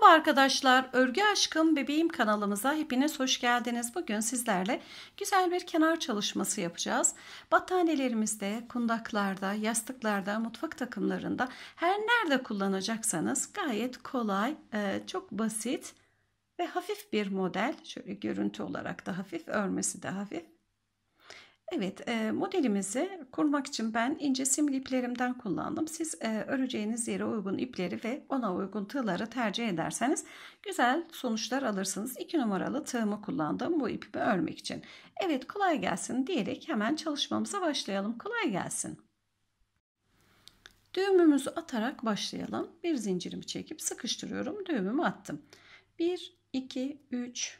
Merhaba arkadaşlar, Örgü Aşkım Bebeğim kanalımıza hepiniz hoş geldiniz. Bugün sizlerle güzel bir kenar çalışması yapacağız. Battaniyelerimizde, kundaklarda, yastıklarda, mutfak takımlarında her nerede kullanacaksanız gayet kolay, e, çok basit ve hafif bir model. Şöyle görüntü olarak da hafif, örmesi de hafif Evet e, modelimizi kurmak için ben ince simli iplerimden kullandım. Siz e, öreceğiniz yere uygun ipleri ve ona uygun tığları tercih ederseniz güzel sonuçlar alırsınız. 2 numaralı tığımı kullandım bu ipimi örmek için. Evet kolay gelsin diyerek hemen çalışmamıza başlayalım. Kolay gelsin. Düğümümüzü atarak başlayalım. Bir zincirimi çekip sıkıştırıyorum. Düğümümü attım. 1, 2, 3,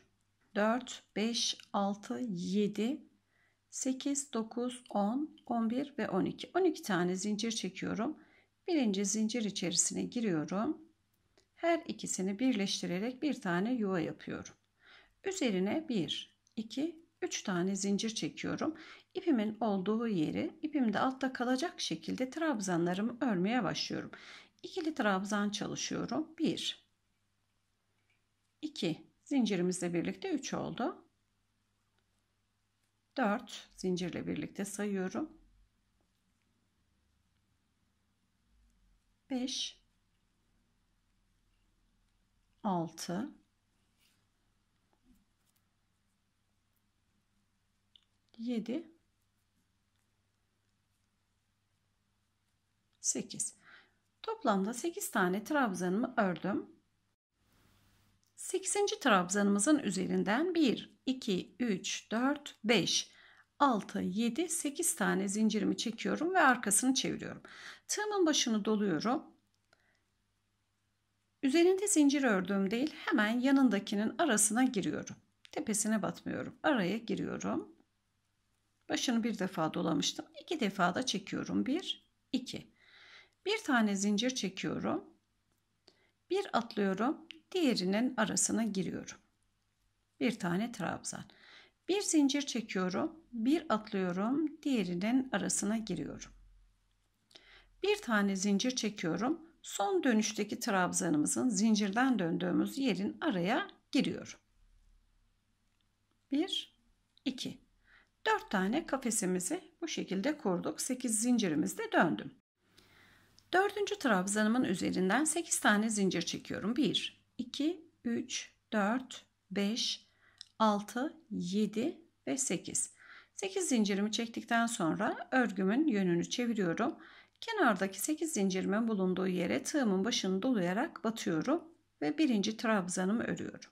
4, 5, 6, 7, 8, 9, 10, 11 ve 12. 12 tane zincir çekiyorum. Birinci zincir içerisine giriyorum. Her ikisini birleştirerek bir tane yuva yapıyorum. Üzerine 1, 2, 3 tane zincir çekiyorum. İpimin olduğu yeri ipimde altta kalacak şekilde trabzanlarımı örmeye başlıyorum. İkili trabzan çalışıyorum. 1, 2, zincirimizle birlikte 3 oldu. 4 zincirle birlikte sayıyorum. 5 6 7 8 Toplamda 8 tane trabzanımı ördüm. 8. trabzanımızın üzerinden 1, 2, 3, 4, 5, 6, 7, 8 tane zincirimi çekiyorum ve arkasını çeviriyorum. Tığımın başını doluyorum. Üzerinde zincir ördüğüm değil hemen yanındakinin arasına giriyorum. Tepesine batmıyorum. Araya giriyorum. Başını bir defa dolamıştım. İki defa da çekiyorum. 1, 2. Bir tane zincir çekiyorum. Bir atlıyorum diğerinin arasına giriyorum. Bir tane trabzan. Bir zincir çekiyorum, bir atlıyorum, diğerinin arasına giriyorum. Bir tane zincir çekiyorum, son dönüşteki trabzanımızın zincirden döndüğümüz yerin araya giriyorum. 1 2 4 tane kafesimizi bu şekilde kurduk. 8 zincirimizde döndüm. Dördüncü trabzanımın üzerinden 8 tane zincir çekiyorum. 1 2, 3, 4, 5, 6, 7 ve 8. 8 zincirimi çektikten sonra örgümün yönünü çeviriyorum. Kenardaki 8 zincirimin bulunduğu yere tığımın başını dolayarak batıyorum ve birinci trabzanımı örüyorum.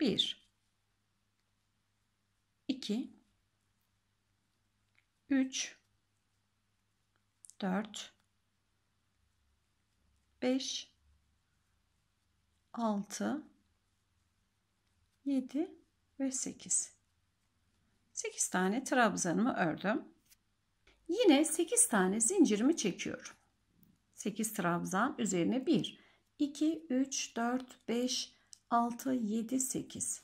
1 2 3 4 5 6, 7 ve 8. 8 tane trabzanımı ördüm. Yine 8 tane zincirimi çekiyorum. 8 trabzan üzerine 1, 2, 3, 4, 5, 6, 7, 8.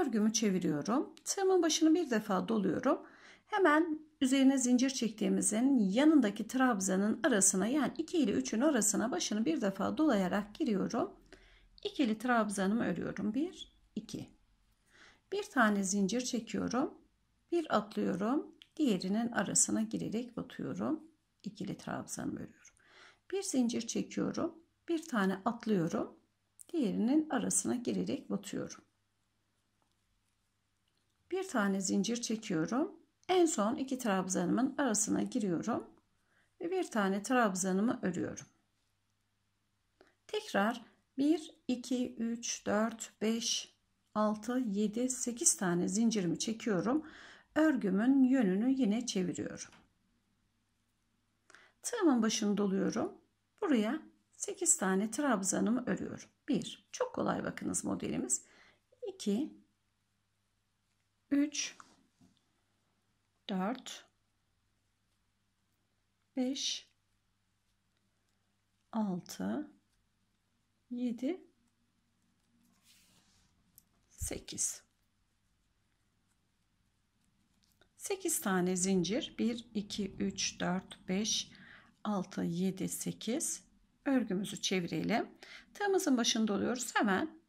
Örgümü çeviriyorum. Tığımın başını bir defa doluyorum. Hemen üzerine zincir çektiğimizin yanındaki trabzanın arasına yani 2 ile 3'ün arasına başını bir defa dolayarak giriyorum. İkili trabzanımı örüyorum. 1 2. Bir tane zincir çekiyorum. Bir atlıyorum. Diğerinin arasına girerek batıyorum. İkili trabzanımı örüyorum. Bir zincir çekiyorum. Bir tane atlıyorum. Diğerinin arasına girerek batıyorum. Bir tane zincir çekiyorum en son iki trabzanımın arasına giriyorum ve bir tane trabzanımı örüyorum. Tekrar 1, 2, 3, 4, 5, 6, 7, 8 tane zincirimi çekiyorum. Örgümün yönünü yine çeviriyorum. Tığımın başını doluyorum. Buraya 8 tane trabzanımı örüyorum. 1. Çok kolay bakınız modelimiz. 2 3 4 5 6 7 8 8 tane zincir 1 2 3 4 5 6 7 8 örgümüzü çevirelim. Tığımızın başında oluyoruz. Hemen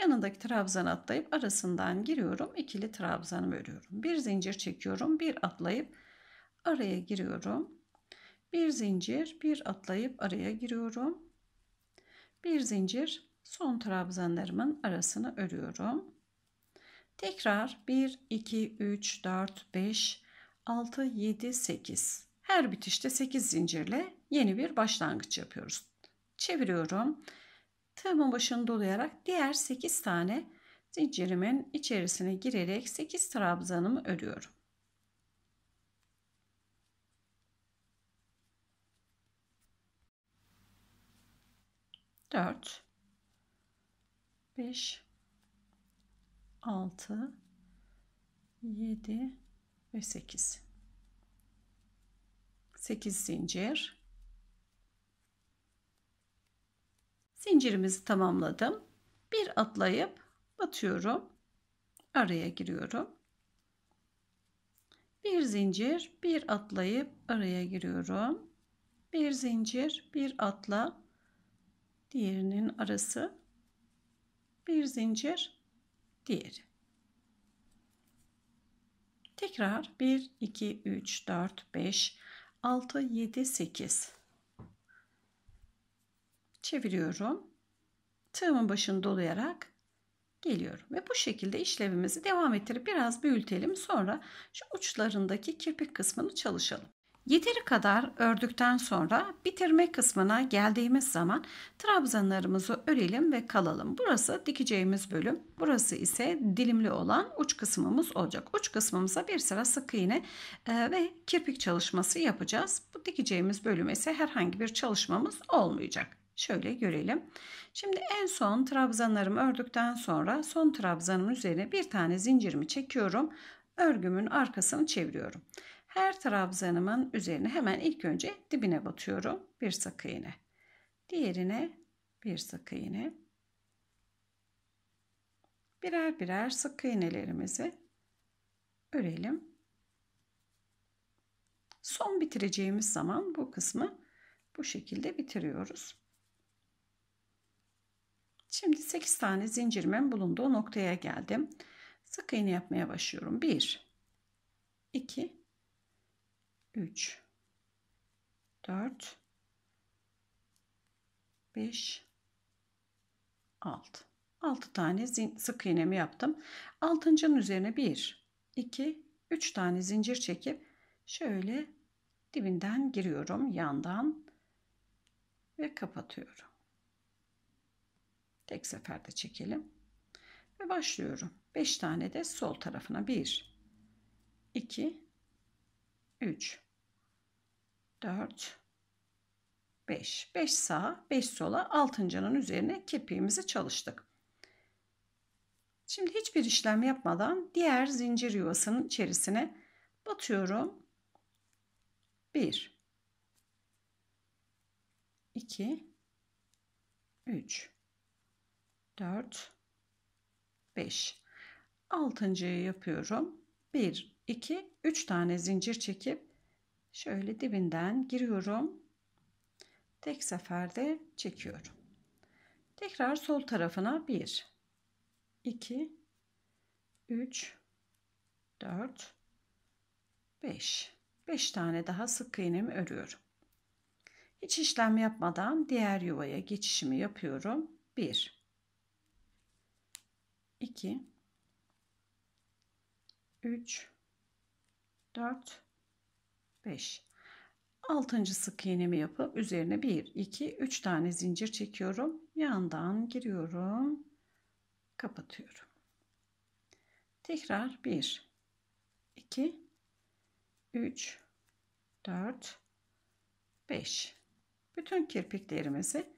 Yanındaki trabzan atlayıp arasından giriyorum. ikili trabzanımı örüyorum. Bir zincir çekiyorum. Bir atlayıp araya giriyorum. Bir zincir, bir atlayıp araya giriyorum. Bir zincir son trabzanlarımın arasını örüyorum. Tekrar 1 2 3 4 5 6 7 8. Her bitişte 8 zincirle yeni bir başlangıç yapıyoruz. Çeviriyorum. Tığımın başını dolayarak diğer 8 tane zincirimin içerisine girerek 8 trabzanımı örüyorum. Dört, beş, altı, yedi ve sekiz. Sekiz zincir. Zincirimizi tamamladım. Bir atlayıp batıyorum. Araya giriyorum. Bir zincir, bir atlayıp araya giriyorum. Bir zincir, bir atla diğerinin arası. Bir zincir, diğeri. Tekrar 1 2 3 4 5 6 7 8 çeviriyorum. Tığımın başını dolayarak geliyorum. Ve bu şekilde işlevimizi devam ettirip biraz büyütelim. Sonra şu uçlarındaki kirpik kısmını çalışalım. Yeteri kadar ördükten sonra bitirme kısmına geldiğimiz zaman trabzanlarımızı örelim ve kalalım. Burası dikeceğimiz bölüm. Burası ise dilimli olan uç kısmımız olacak. Uç kısmımıza bir sıra sık iğne e, ve kirpik çalışması yapacağız. Bu dikeceğimiz bölüm ise herhangi bir çalışmamız olmayacak. Şöyle görelim. Şimdi en son trabzanlarımı ördükten sonra son trabzanın üzerine bir tane zincirimi çekiyorum. Örgümün arkasını çeviriyorum. Her trabzanımın üzerine hemen ilk önce dibine batıyorum. Bir sık iğne. Diğerine bir sık iğne. Birer birer sık iğnelerimizi örelim. Son bitireceğimiz zaman bu kısmı bu şekilde bitiriyoruz. Şimdi 8 tane zincirimin bulunduğu noktaya geldim. Sık iğne yapmaya başlıyorum. 1 2 3 4 5 6 6 tane sık iğnemi yaptım. Altıncının üzerine 1 2 3 tane zincir çekip şöyle dibinden giriyorum yandan ve kapatıyorum. Tek seferde çekelim. Ve başlıyorum. 5 tane de sol tarafına. 1, 2, 3, 4, 5. 5 sağa, 5 sola Altıncanın üzerine kepiğimizi çalıştık. Şimdi hiçbir işlem yapmadan diğer zincir yuvasının içerisine batıyorum. 1 2 3 4 5 altıncıyı yapıyorum 1 2 3 tane zincir çekip şöyle dibinden giriyorum tek seferde çekiyorum tekrar sol tarafına 1 2 3 4 5 5 tane daha sık iğnemi örüyorum hiç işlem yapmadan diğer yuvaya geçişimi yapıyorum 1 2 3 4 5 altıncı sık iğnemi yapıp üzerine 1 2 3 tane zincir çekiyorum yandan giriyorum kapatıyorum tekrar 1 2 3 4 5 bütün kirpiklerimizi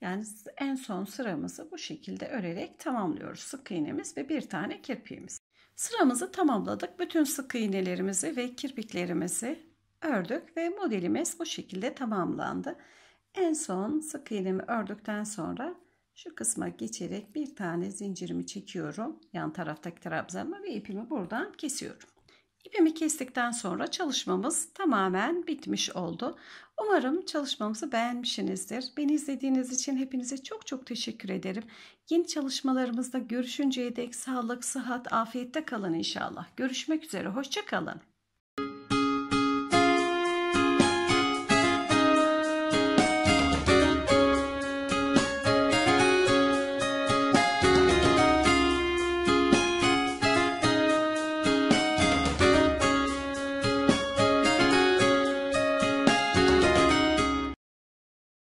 yani en son sıramızı bu şekilde örerek tamamlıyoruz. Sık iğnemiz ve bir tane kirpiğimiz. Sıramızı tamamladık. Bütün sık iğnelerimizi ve kirpiklerimizi ördük ve modelimiz bu şekilde tamamlandı. En son sık iğnemi ördükten sonra şu kısma geçerek bir tane zincirimi çekiyorum. Yan taraftaki trabzanımı ve ipimi buradan kesiyorum. İpimi kestikten sonra çalışmamız tamamen bitmiş oldu. Umarım çalışmamızı beğenmişsinizdir. Beni izlediğiniz için hepinize çok çok teşekkür ederim. Yeni çalışmalarımızda görüşünceye dek sağlık, sıhhat, afiyette kalın inşallah. Görüşmek üzere, hoşçakalın.